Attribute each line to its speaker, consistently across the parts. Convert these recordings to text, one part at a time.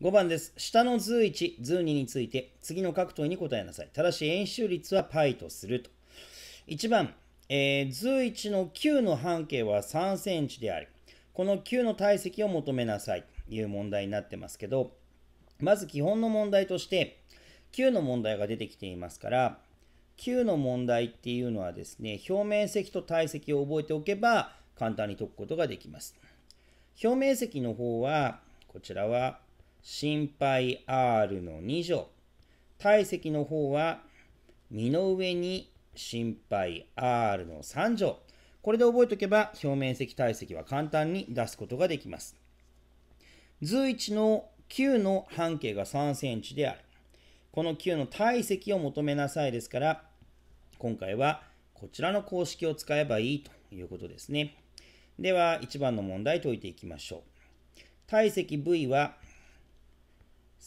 Speaker 1: 5番です。下の図1、図2について、次の各問いに答えなさい。ただし、円周率は π とすると。1番、えー、図1の9の半径は3センチであり、この9の体積を求めなさいという問題になってますけど、まず基本の問題として、9の問題が出てきていますから、9の問題っていうのはですね、表面積と体積を覚えておけば、簡単に解くことができます。表面積の方は、こちらは心配 R の2乗。体積の方は、身の上に心配 R の3乗。これで覚えておけば、表面積体積は簡単に出すことができます。図1の9の半径が3センチである。この9の体積を求めなさいですから、今回はこちらの公式を使えばいいということですね。では、1番の問題解いていきましょう。体積 V は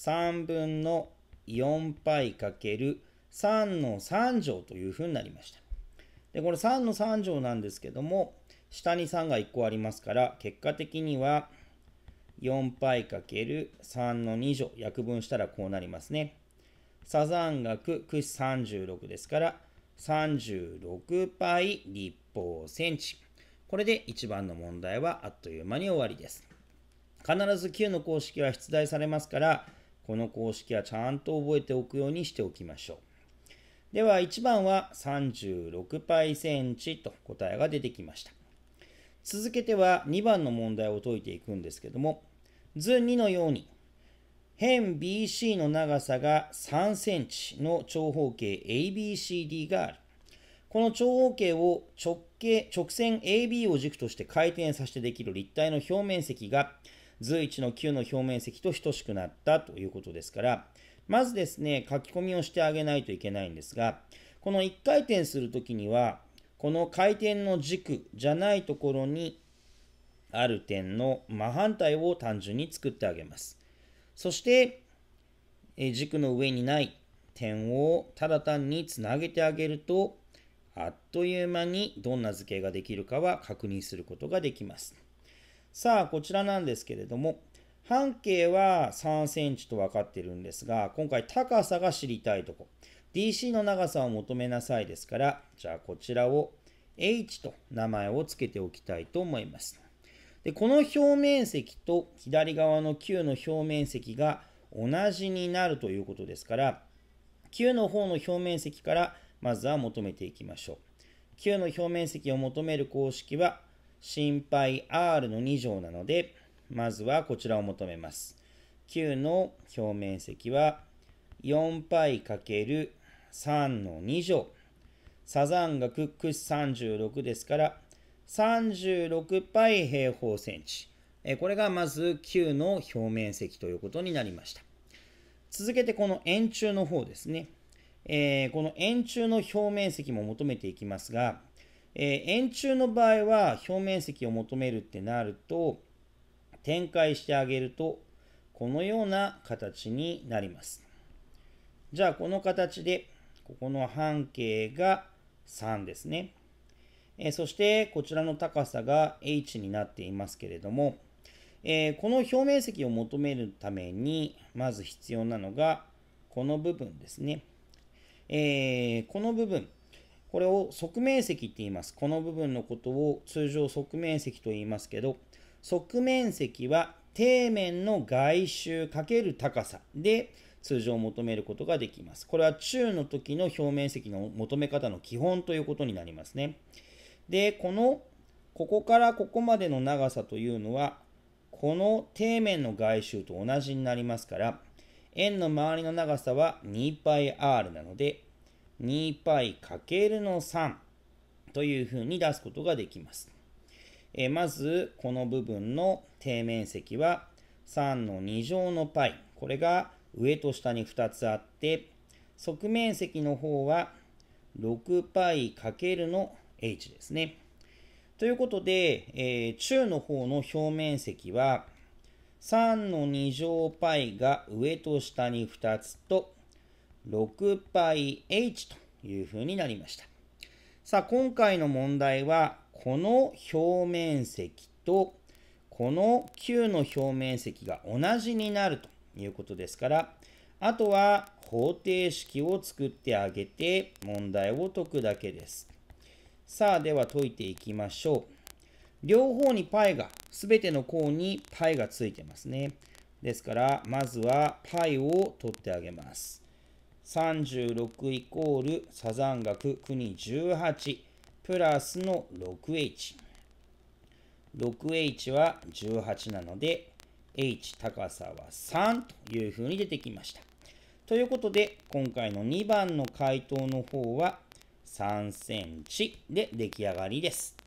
Speaker 1: 3分の4 π かける3の3乗というふうになりました。で、これ3の3乗なんですけども、下に3が1個ありますから、結果的には 4π かける3の2乗、約分したらこうなりますね。サザン学屈36ですから、36π 立方センチ。これで1番の問題はあっという間に終わりです。必ず9の公式は出題されますから、この公式はちゃんと覚えておくようにしておきましょう。では1番は 36π センチと答えが出てきました。続けては2番の問題を解いていくんですけども、図2のように、辺 BC の長さが3センチの長方形 ABCD がある。この長方形を直径直線 AB を軸として回転させてできる立体の表面積が図1の9の表面積と等しくなったということですから、まずですね、書き込みをしてあげないといけないんですが、この1回転するときには、この回転の軸じゃないところにある点の真反対を単純に作ってあげます。そして、え軸の上にない点をただ単につなげてあげると、あっという間にどんな図形ができるかは確認することができます。さあ、こちらなんですけれども、半径は3センチと分かってるんですが、今回高さが知りたいとこ。DC の長さを求めなさいですから、じゃあこちらを H と名前を付けておきたいと思います。で、この表面積と左側の Q の表面積が同じになるということですから、Q の方の表面積からまずは求めていきましょう。Q の表面積を求める公式は心配 r の2乗なので、まずはこちらを求めます。9の表面積は 4π×3 の2乗。サザンがクックス36ですから、36π 平方センチ。これがまず9の表面積ということになりました。続けてこの円柱の方ですね。えー、この円柱の表面積も求めていきますが、えー、円柱の場合は表面積を求めるってなると展開してあげるとこのような形になります。じゃあこの形でここの半径が3ですね。えー、そしてこちらの高さが h になっていますけれども、えー、この表面積を求めるためにまず必要なのがこの部分ですね。えー、この部分これを側面積って言います。この部分のことを通常側面積と言いますけど、側面積は底面の外周×高さで通常求めることができます。これは中の時の表面積の求め方の基本ということになりますね。で、この、ここからここまでの長さというのは、この底面の外周と同じになりますから、円の周りの長さは 2πr なので、2けるの3というふうに出すことができます。えまず、この部分の底面積は3の2乗のパイ。これが上と下に2つあって、側面積の方は6けるの h ですね。ということで、えー、中の方の表面積は3の2乗パイが上と下に2つと 6πh というふうになりました。さあ、今回の問題は、この表面積とこの Q の表面積が同じになるということですから、あとは方程式を作ってあげて問題を解くだけです。さあ、では解いていきましょう。両方に π が、すべての項に π がついてますね。ですから、まずは π を取ってあげます。36イコールサザン額国18プラスの 6H。6H は18なので、H 高さは3というふうに出てきました。ということで、今回の2番の回答の方は3センチで出来上がりです。